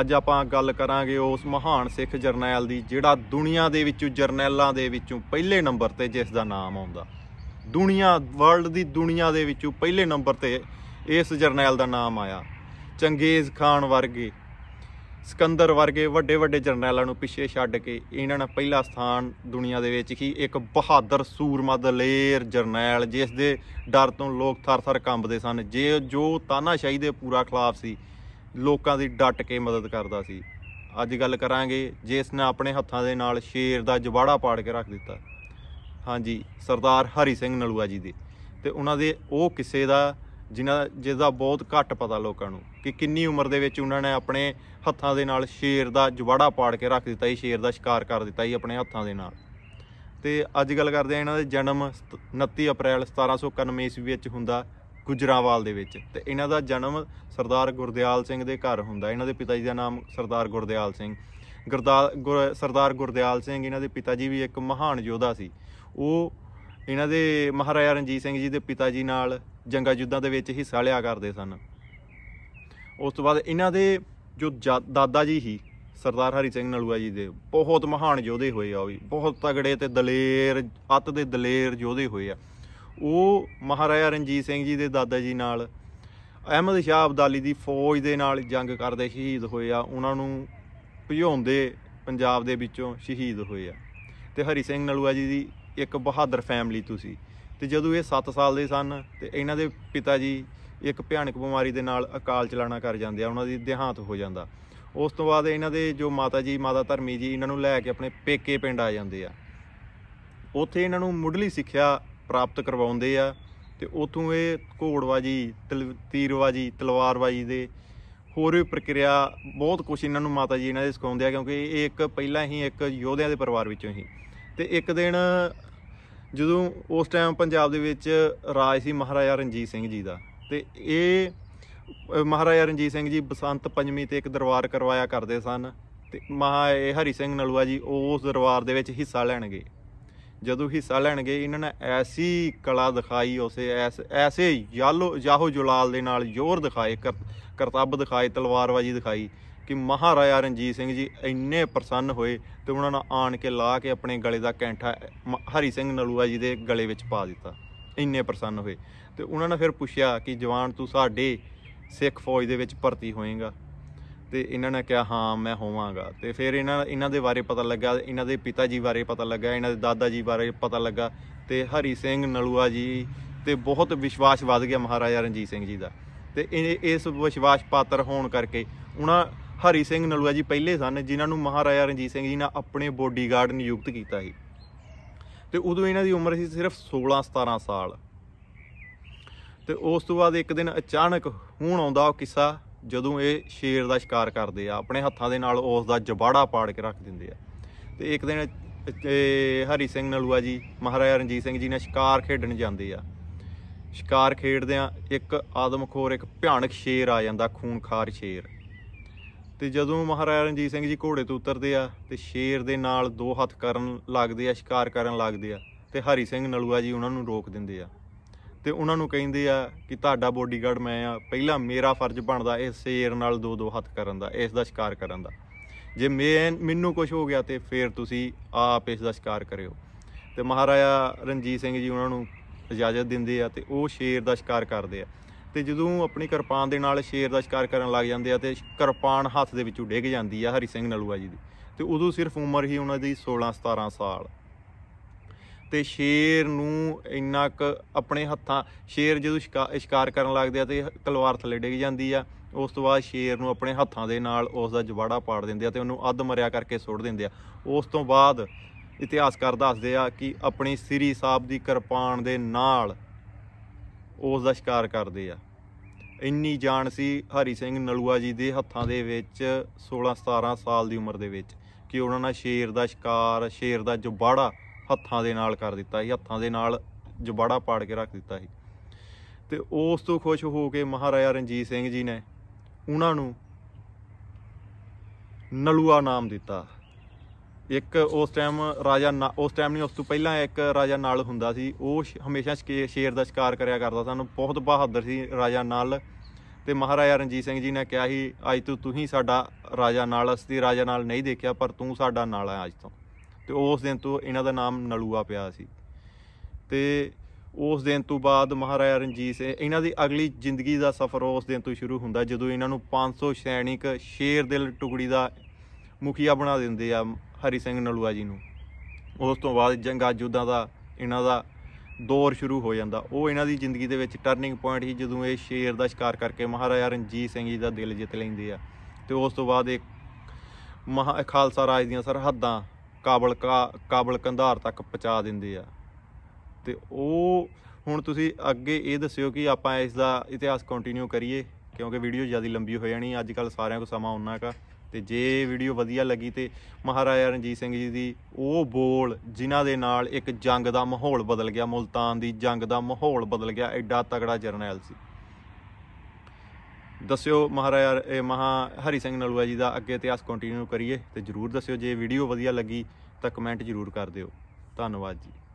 ਅੱਜ ਆਪਾਂ ਗੱਲ ਕਰਾਂਗੇ ਉਸ ਮਹਾਨ ਸਿੱਖ ਜਰਨੈਲ ਦੀ ਜਿਹੜਾ ਦੁਨੀਆ ਦੇ ਵਿੱਚੋਂ ਜਰਨੈਲਾਂ ਦੇ ਵਿੱਚੋਂ ਪਹਿਲੇ ਨੰਬਰ ਤੇ ਜਿਸ ਦਾ ਨਾਮ ਆਉਂਦਾ ਦੁਨੀਆ ਵਰਲਡ ਦੀ ਦੁਨੀਆ ਦੇ ਵਿੱਚੋਂ ਪਹਿਲੇ ਨੰਬਰ ਤੇ ਇਸ ਜਰਨੈਲ ਦਾ ਨਾਮ ਆਇਆ ਚੰਗੇਜ਼ ਖਾਨ ਵਰਗੇ ਸਿਕੰਦਰ ਵਰਗੇ ਵੱਡੇ ਵੱਡੇ ਜਰਨੈਲਾਂ ਨੂੰ ਪਿੱਛੇ ਛੱਡ ਕੇ ਇਹਨਾਂ ਨੇ ਪਹਿਲਾ ਸਥਾਨ ਦੁਨੀਆ ਦੇ ਵਿੱਚ ਹੀ ਇੱਕ ਬਹਾਦਰ ਸੂਰਮਾ ਦਲੇਰ ਜਰਨੈਲ ਜਿਸ ਦੇ ਡਰ ਤੋਂ ਲੋਕ ਥਰ-ਥਰ ਕੰਬਦੇ ਸਨ ਜੇ ਜੋ ਤਾਨਾਸ਼ਾਹੀ ਦੇ ਪੂਰਾ ਖਿਲਾਫ ਸੀ ਲੋਕਾਂ ਦੀ ਡਟ ਕੇ ਮਦਦ ਕਰਦਾ ਸੀ ਅੱਜ ਗੱਲ ਕਰਾਂਗੇ ਜਿਸ ਨੇ ਆਪਣੇ ਹੱਥਾਂ ਦੇ ਨਾਲ ਸ਼ੇਰ ਦਾ ਜਵਾੜਾ ਪਾੜ ਕੇ ਰੱਖ ਦਿੱਤਾ ਹਾਂਜੀ ਸਰਦਾਰ ਹਰੀ ਸਿੰਘ ਨਲੂਆ ਜੀ ਦੇ ਤੇ ਉਹਨਾਂ ਦੇ ਉਹ ਕਿਸੇ ਦਾ ਜਿਨ੍ਹਾਂ ਜਿਸ ਦਾ ਬਹੁਤ ਘੱਟ ਪਤਾ ਲੋਕਾਂ ਨੂੰ ਕਿ ਕਿੰਨੀ ਉਮਰ ਦੇ ਵਿੱਚ ਉਹਨਾਂ ਨੇ ਆਪਣੇ ਹੱਥਾਂ ਦੇ ਨਾਲ ਸ਼ੇਰ ਦਾ ਜਵਾੜਾ ਪਾੜ ਕੇ ਰੱਖ ਦਿੱਤਾ ਸੀ ਸ਼ੇਰ ਦਾ ਸ਼ਿਕਾਰ ਕਰ ਦਿੱਤਾ ਸੀ ਆਪਣੇ ਹੱਥਾਂ ਦੇ ਨਾਲ ਤੇ ਅੱਜ ਗੱਲ ਕਰਦੇ ਆ ਇਹਨਾਂ ਦੇ ਜਨਮ 29 ਅਪ੍ਰੈਲ 1791 ਈਸਵੀ ਵਿੱਚ ਹੁੰਦਾ ਗੁਜਰਾਵਾਲ ਦੇ ਵਿੱਚ ਤੇ ਇਹਨਾਂ ਦਾ ਜਨਮ ਸਰਦਾਰ ਗੁਰਦਿਆਲ ਸਿੰਘ ਦੇ ਘਰ ਹੁੰਦਾ ਇਹਨਾਂ ਦੇ ਪਿਤਾ ਜੀ ਦਾ ਨਾਮ ਸਰਦਾਰ ਗੁਰਦਿਆਲ ਸਿੰਘ ਗੁਰਦਾਲ ਸਰਦਾਰ ਗੁਰਦਿਆਲ ਸਿੰਘ ਇਹਨਾਂ ਦੇ ਪਿਤਾ ਜੀ ਵੀ ਇੱਕ ਮਹਾਨ ਯੋਧਾ ਸੀ ਉਹ ਇਹਨਾਂ ਦੇ ਮਹਾਰਾਜਾ ਰਣਜੀਤ ਸਿੰਘ ਜੀ ਦੇ ਪਿਤਾ ਜੀ ਨਾਲ ਜੰਗਾਂ ਜੁੱਧਾਂ ਦੇ ਵਿੱਚ ਹਿੱਸਾ ਲਿਆ ਕਰਦੇ ਸਨ ਉਸ ਤੋਂ ਬਾਅਦ ਇਹਨਾਂ ਦੇ ਜੋ ਦਾਦਾ ਜੀ ਹੀ ਸਰਦਾਰ ਹਰੀ ਸਿੰਘ ਨਲੂਆ ਜੀ ਦੇ ਬਹੁਤ ਮਹਾਨ ਯੋਧੇ ਹੋਏ ਆ ਉਹ ਵੀ ਬਹੁਤ ਤਗੜੇ ਤੇ ਦਲੇਰ ਅੱਤ ਦੇ ਦਲੇਰ ਯੋਧੇ ਹੋਏ ਆ ਉਹ ਮਹਾਰਾਜਾ ਰਣਜੀਤ ਸਿੰਘ ਜੀ ਦੇ ਦਾਦਾ ਜੀ ਨਾਲ ਅਹਿਮਦ ਸ਼ਾਹ ਅਬਦਾਲੀ ਦੀ ਫੌਜ ਦੇ ਨਾਲ ਜੰਗ ਕਰਦੇ ਸ਼ਹੀਦ ਹੋਏ ਆ ਉਹਨਾਂ ਨੂੰ ਭਿਉਂਦੇ ਪੰਜਾਬ ਦੇ ਵਿੱਚੋਂ ਸ਼ਹੀਦ ਹੋਏ ਆ ਤੇ ਹਰੀ ਸਿੰਘ ਨਲੂਆ ਜੀ ਦੀ ਇੱਕ ਬਹਾਦਰ ਫੈਮਿਲੀ ਤੁਸੀਂ ਤੇ ਜਦੋਂ ਇਹ 7 ਸਾਲ ਦੇ ਸਨ ਤੇ ਇਹਨਾਂ ਦੇ ਪਿਤਾ ਜੀ ਇੱਕ ਭਿਆਨਕ ਬਿਮਾਰੀ ਦੇ ਨਾਲ ਅਕਾਲ ਚਲਾਣਾ ਕਰ ਜਾਂਦੇ ਆ ਉਹਨਾਂ ਦੀ ਦੇਹਾਂਤ ਹੋ ਜਾਂਦਾ ਉਸ ਤੋਂ ਬਾਅਦ ਇਹਨਾਂ ਦੇ ਜੋ ਮਾਤਾ ਜੀ ਮਾਤਾ ਧਰਮੀ ਜੀ ਇਹਨਾਂ ਨੂੰ ਲੈ ਕੇ ਆਪਣੇ ਪੇਕੇ ਪਿੰਡ ਆ ਜਾਂਦੇ ਆ ਉੱਥੇ ਇਹਨਾਂ ਨੂੰ ਮੁੱਢਲੀ ਸਿੱਖਿਆ ਪ੍ਰਾਪਤ ਕਰਵਾਉਂਦੇ ਆ ਤੇ ਉਥੋਂ ਇਹ ਘੋੜਵਾਜੀ ਤੀਰਵਾਜੀ ਤਲਵਾਰਵਾਜੀ ਦੇ ਹੋਰ ਵੀ ਪ੍ਰਕਿਰਿਆ ਬਹੁਤ ਕੁਝ ਇਹਨਾਂ ਨੂੰ ਮਾਤਾ ਜੀ ਇਹਨਾਂ ਦੇ ਸਿਖਾਉਂਦੇ ਆ ਕਿਉਂਕਿ ਇਹ ਇੱਕ ਪਹਿਲਾਂ ਹੀ ਇੱਕ ਯੋਧਿਆਂ ਦੇ ਪਰਿਵਾਰ ਵਿੱਚੋਂ ਹੀ ਤੇ ਇੱਕ ਦਿਨ ਜਦੋਂ ਉਸ ਟਾਈਮ ਪੰਜਾਬ ਦੇ ਵਿੱਚ ਰਾਜ ਸੀ ਮਹਾਰਾਜਾ ਰਣਜੀਤ ਸਿੰਘ ਜੀ ਦਾ ਤੇ ਇਹ ਮਹਾਰਾਜਾ ਰਣਜੀਤ ਸਿੰਘ ਜੀ ਬਸੰਤ ਪੰਜਮੀ ਤੇ ਇੱਕ ਦਰਬਾਰ ਕਰਵਾਇਆ ਕਰਦੇ ਸਨ ਤੇ ਮਹਾ ਇਹ ਹਰੀ ਸਿੰਘ ਨਲੂਆ ਜੀ ਉਸ ਦਰਬਾਰ ਦੇ ਵਿੱਚ ਹਿੱਸਾ ਲੈਣਗੇ ਜਦੋਂ ਹਿੱਸਾ ਲੈਣਗੇ ਇਹਨਾਂ ਨੇ ਐਸੀ ਕਲਾ ਦਿਖਾਈ ਉਸੇ ਐਸੇ ਯਾਲੋ ਜਾਹੋ ਜੁਲਾਲ ਦੇ ਨਾਲ ਜ਼ੋਰ ਦਿਖਾਏ ਕਰਤੱਬ ਦਿਖਾਏ ਤਲਵਾਰਬਾਜ਼ੀ ਦਿਖਾਈ ਕਿ ਮਹਾਰਾਜਾ ਰਣਜੀਤ ਸਿੰਘ ਜੀ ਇੰਨੇ ਪ੍ਰਸੰਨ ਹੋਏ ਤੇ ਉਹਨਾਂ ਨੇ ਆਣ ਕੇ ਲਾ ਕੇ ਆਪਣੇ ਗਲੇ ਦਾ ਕੈਂਠਾ ਹਰੀ ਸਿੰਘ ਨਲੂਆ ਜੀ ਦੇ ਗਲੇ ਵਿੱਚ ਪਾ ਦਿੱਤਾ ਇੰਨੇ ਪ੍ਰਸੰਨ ਹੋਏ ਤੇ ਉਹਨਾਂ ਨੇ ਫਿਰ ਪੁੱਛਿਆ ਕਿ ਜਵਾਨ ਤੂੰ ਸਾਡੇ ਸਿੱਖ ਫੌਜ ਦੇ ਵਿੱਚ ਭਰਤੀ ਹੋਏਗਾ ਤੇ ਇਹਨਾਂ ਨੇ ਕਿਹਾ ਹਾਂ ਮੈਂ ਹੋਵਾਂਗਾ ਤੇ ਫਿਰ ਇਹਨਾਂ ਇਹਨਾਂ ਦੇ ਬਾਰੇ ਪਤਾ ਲੱਗਾ ਇਹਨਾਂ ਦੇ ਪਿਤਾ ਜੀ ਬਾਰੇ ਪਤਾ ਲੱਗਾ ਇਹਨਾਂ ਦੇ ਦਾਦਾ ਜੀ ਬਾਰੇ ਪਤਾ ਲੱਗਾ ਤੇ ਹਰੀ ਸਿੰਘ ਨਲੂਆ ਜੀ ਤੇ ਬਹੁਤ ਵਿਸ਼ਵਾਸ ਵਧ ਗਿਆ ਮਹਾਰਾਜਾ ਰਣਜੀਤ ਸਿੰਘ ਜੀ ਦਾ ਤੇ ਇਸ ਵਿਸ਼ਵਾਸ ਪਾਤਰ ਹੋਣ ਕਰਕੇ ਉਹਨਾਂ ਹਰੀ ਸਿੰਘ ਨਲੂਆ ਜੀ ਪਹਿਲੇ ਸਨ ਜਿਨ੍ਹਾਂ ਨੂੰ ਮਹਾਰਾਜਾ ਰਣਜੀਤ ਸਿੰਘ ਜੀ ਨੇ ਆਪਣੇ ਬੋਡੀਗਾਰਡ ਨਿਯੁਕਤ ਕੀਤਾ ਸੀ ਤੇ ਉਦੋਂ ਇਹਨਾਂ ਦੀ ਉਮਰ ਸੀ ਸਿਰਫ 16 17 ਸਾਲ ਤੇ ਉਸ ਤੋਂ ਬਾਅਦ ਇੱਕ ਦਿਨ ਅਚਾਨਕ ਹੁਣ ਆਉਂਦਾ ਉਹ ਕਿੱਸਾ ਜਦੋਂ ਇਹ ਸ਼ੇਰ ਦਾ ਸ਼ਿਕਾਰ ਕਰਦੇ ਆ ਆਪਣੇ ਹੱਥਾਂ ਦੇ ਨਾਲ ਉਸ ਦਾ ਜਬਾੜਾ ਪਾੜ ਕੇ ਰੱਖ ਦਿੰਦੇ ਆ ਤੇ ਇੱਕ ਦਿਨ ਹਰੀ ਸਿੰਘ ਨਲੂਆ ਜੀ ਮਹਾਰਾਜਾ ਰਣਜੀਤ ਸਿੰਘ ਜੀ ਨੇ ਸ਼ਿਕਾਰ ਖੇਡਣ ਜਾਂਦੇ ਆ ਸ਼ਿਕਾਰ ਖੇਡਦੇ ਆ ਇੱਕ ਆਦਮਖੋਰ ਇੱਕ ਭਿਆਨਕ ਸ਼ੇਰ ਆ ਜਾਂਦਾ ਖੂਨਖਾਰ ਸ਼ੇਰ ਤੇ ਜਦੋਂ ਮਹਾਰਾਜਾ ਰਣਜੀਤ ਸਿੰਘ ਜੀ ਘੋੜੇ ਤੋਂ ਉਤਰਦੇ ਆ ਤੇ ਸ਼ੇਰ ਦੇ ਨਾਲ ਦੋ ਹੱਥ ਕਰਨ ਲੱਗਦੇ ਆ ਸ਼ਿਕਾਰ ਕਰਨ ਲੱਗਦੇ ਆ ਤੇ ਹਰੀ ਸਿੰਘ ਨਲੂਆ ਜੀ ਉਹਨਾਂ ਨੂੰ ਰੋਕ ਦਿੰਦੇ ਆ ਤੇ ਉਹਨਾਂ ਨੂੰ ਕਹਿੰਦੇ ਆ ਕਿ ਤੁਹਾਡਾ ਬੋਡੀਗਾਰਡ ਮੈਂ ਆ ਪਹਿਲਾਂ ਮੇਰਾ ਫਰਜ਼ ਬਣਦਾ ਇਹ ਸ਼ੇਰ ਨਾਲ ਦੋ ਦੋ ਹੱਥ ਕਰਨ ਦਾ ਇਸ ਦਾ ਸ਼ਿਕਾਰ ਕਰਨ ਦਾ ਜੇ ਮੈਂ ਮੈਨੂੰ ਕੁਝ ਹੋ ਗਿਆ ਤੇ ਫੇਰ ਤੁਸੀਂ ਆਪ ਇਸ ਦਾ ਸ਼ਿਕਾਰ ਕਰਿਓ ਤੇ ਮਹਾਰਾਜਾ ਰਣਜੀਤ ਸਿੰਘ ਜੀ ਉਹਨਾਂ ਨੂੰ ਇਜਾਜ਼ਤ ਦਿੰਦੇ ਆ ਤੇ ਉਹ ਸ਼ੇਰ ਦਾ ਸ਼ਿਕਾਰ ਕਰਦੇ ਆ ਤੇ ਜਦੋਂ ਆਪਣੀ ਕਿਰਪਾਨ ਦੇ ਨਾਲ ਸ਼ੇਰ ਦਾ ਸ਼ਿਕਾਰ ਕਰਨ ਲੱਗ ਜਾਂਦੇ ਆ ਤੇ ਕਿਰਪਾਨ ਹੱਥ ਦੇ ਵਿੱਚੋਂ ਡਿੱਗ ਜਾਂਦੀ ਆ ਹਰੀ ਸਿੰਘ ਨਲੂਆ ਜੀ ਦੀ ਤੇ ਉਦੋਂ ਸਿਰਫ ਉਮਰ ਹੀ ਉਹਨਾਂ ਦੀ 16 17 ਸਾਲ ਤੇ ਸ਼ੇਰ ਨੂੰ ਇੰਨਾ ਕ ਆਪਣੇ ਹੱਥਾਂ ਸ਼ੇਰ ਜਦੋਂ ਸ਼ਿਕਾਰ ਕਰਨ ਲੱਗਦੇ ਆ ਤੇ ਤਲਵਾਰ ਥੱਲੇ ਡਿੱਗ ਜਾਂਦੀ ਆ ਉਸ ਤੋਂ ਬਾਅਦ ਸ਼ੇਰ ਨੂੰ ਆਪਣੇ ਹੱਥਾਂ ਦੇ ਨਾਲ ਉਸ ਦਾ ਜਵਾੜਾ ਪਾੜ ਦਿੰਦੇ ਆ ਤੇ ਉਹਨੂੰ ਅੱਧ ਮਰਿਆ ਕਰਕੇ ਸੁੱਟ ਦਿੰਦੇ ਆ ਉਸ ਤੋਂ ਬਾਅਦ ਇਤਿਹਾਸਕਾਰ ਦੱਸਦੇ ਆ ਕਿ ਆਪਣੀ ਸ੍ਰੀ ਸਾਹਿਬ ਦੀ ਕਿਰਪਾਨ ਦੇ ਨਾਲ ਉਸ ਦਾ ਸ਼ਿਕਾਰ ਕਰਦੇ ਆ ਇੰਨੀ ਜਾਣ ਸੀ ਹਰੀ ਸਿੰਘ ਨਲੂਆ ਜੀ ਦੇ ਹੱਥਾਂ ਦੇ ਵਿੱਚ 16 17 ਸਾਲ ਦੀ ਉਮਰ ਦੇ ਵਿੱਚ ਕਿ ਉਹਨਾਂ ਨਾਲ ਸ਼ੇਰ ਦਾ ਸ਼ਿਕਾਰ ਸ਼ੇਰ ਦਾ ਜਵਾੜਾ ਹੱਥਾਂ ਦੇ ਨਾਲ ਕਰ ਦਿੱਤਾ ਸੀ ਹੱਥਾਂ ਦੇ ਨਾਲ ਜਬਾੜਾ ਪਾੜ ਕੇ ਰੱਖ ਦਿੱਤਾ ਸੀ ਤੇ ਉਸ ਤੋਂ ਖੁਸ਼ ਹੋ ਕੇ ਮਹਾਰਾਜਾ ਰਣਜੀਤ ਸਿੰਘ ਜੀ ਨੇ ਉਹਨਾਂ ਨੂੰ ਨਲੂਆ ਨਾਮ ਦਿੱਤਾ ਇੱਕ ਉਸ ਟਾਈਮ ਰਾਜਾ ਉਸ ਟਾਈਮ ਨਹੀਂ ਉਸ ਤੋਂ ਪਹਿਲਾਂ ਇੱਕ ਰਾਜਾ ਨਾਲ ਹੁੰਦਾ ਸੀ ਉਹ ਹਮੇਸ਼ਾ ਸ਼ੇਰ ਦਾ ਸ਼ਿਕਾਰ ਕਰਿਆ ਕਰਦਾ ਸਾਨੂੰ ਬਹੁਤ ਬਹਾਦਰ ਸੀ ਰਾਜਾ ਨਾਲ ਤੇ ਮਹਾਰਾਜਾ ਰਣਜੀਤ ਸਿੰਘ ਜੀ ਨੇ ਕਿਹਾ ਸੀ ਅੱਜ ਤੋਂ ਤੁਸੀਂ ਸਾਡਾ ਰਾਜਾ ਨਾਲ ਅਸੀਂ ਰਾਜਾ ਨਾਲ ਨਹੀਂ ਦੇਖਿਆ ਪਰ ਤੂੰ ਸਾਡਾ ਨਾਲ ਹੈ ਅੱਜ ਤੋਂ ਤੇ ਉਸ ਦਿਨ ਤੋਂ ਇਹਨਾਂ ਦਾ ਨਾਮ ਨਲੂਆ ਪਿਆ ਸੀ ਤੇ ਉਸ ਦਿਨ ਤੋਂ ਬਾਅਦ ਮਹਾਰਾਜਾ ਰਣਜੀਤ ਸਿੰਘ ਇਹਨਾਂ ਦੀ ਅਗਲੀ ਜ਼ਿੰਦਗੀ ਦਾ ਸਫ਼ਰ ਉਸ ਦਿਨ ਤੋਂ ਸ਼ੁਰੂ ਹੁੰਦਾ ਜਦੋਂ ਇਹਨਾਂ ਨੂੰ 500 ਸੈਨਿਕ ਸ਼ੇਰ ਦਿਲ ਟੁਕੜੀ ਦਾ ਮੁਖੀਆ ਬਣਾ ਦਿੰਦੇ ਆ ਹਰੀ ਸਿੰਘ ਨਲੂਆ ਜੀ ਨੂੰ ਉਸ ਤੋਂ ਬਾਅਦ ਜੰਗਾ ਜੁੱਦਾਂ ਦਾ ਇਹਨਾਂ ਦਾ ਦੌਰ ਸ਼ੁਰੂ ਹੋ ਜਾਂਦਾ ਉਹ ਇਹਨਾਂ ਦੀ ਜ਼ਿੰਦਗੀ ਦੇ ਵਿੱਚ ਟਰਨਿੰਗ ਪੁਆਇੰਟ ਸੀ ਜਦੋਂ ਇਹ ਸ਼ੇਰ ਦਾ ਸ਼ਿਕਾਰ ਕਰਕੇ ਮਹਾਰਾਜਾ ਰਣਜੀਤ ਸਿੰਘ ਜੀ ਦਾ ਦਿਲ ਜਿੱਤ ਲੈਂਦੇ ਆ ਤੇ ਉਸ ਤੋਂ ਬਾਅਦ ਇਹ ਮਹਾ ਖਾਲਸਾ ਰਾਜ ਦੀਆਂ ਸਰਹੱਦਾਂ ਕਾਬਲ ਕਾਬਲ ਕੰਧਾਰ ਤੱਕ ਪਹੁੰਚਾ ਦਿੰਦੇ ਆ ਤੇ ਉਹ ਹੁਣ ਤੁਸੀਂ ਅੱਗੇ ਇਹ ਦੱਸਿਓ ਕਿ ਆਪਾਂ ਇਸ ਦਾ ਇਤਿਹਾਸ ਕੰਟੀਨਿਊ ਕਰੀਏ ਕਿਉਂਕਿ ਵੀਡੀਓ ਜ਼ਿਆਦਾ ਲੰਬੀ ਹੋ ਜਾਣੀ ਅੱਜ ਕੱਲ ਸਾਰਿਆਂ ਕੋ ਸਮਾਂ ਉਨਾ ਕਾ ਤੇ ਜੇ ਵੀਡੀਓ ਵਧੀਆ ਲੱਗੀ ਤੇ ਮਹਾਰਾਜਾ ਰਣਜੀਤ ਸਿੰਘ ਜੀ ਦੀ ਉਹ ਬੋਲ ਜਿਨ੍ਹਾਂ ਦੇ ਨਾਲ ਇੱਕ ਜੰਗ ਦਾ ਮਾਹੌਲ ਬਦਲ ਗਿਆ ਮੁਲਤਾਨ ਦੀ ਜੰਗ ਦਾ ਮਾਹੌਲ ਬਦਲ ਗਿਆ ਐਡਾ ਤਕੜਾ ਜਰਨੈਲ ਸੀ ਦੱਸਿਓ ਮਹਾਰਾਜਾ ਇਹ ਮਹਾ ਹਰੀ ਸਿੰਘ ਨਲੂਆ ਜੀ ਦਾ ਅੱਗੇ ਇਤਿਹਾਸ ਕੰਟੀਨਿਊ ਕਰੀਏ ਤੇ ਜਰੂਰ ਦੱਸਿਓ ਜੇ ਵੀਡੀਓ ਵਧੀਆ ਲੱਗੀ ਤਾਂ ਕਮੈਂਟ ਜਰੂਰ ਕਰ ਦਿਓ ਧੰਨਵਾਦ ਜੀ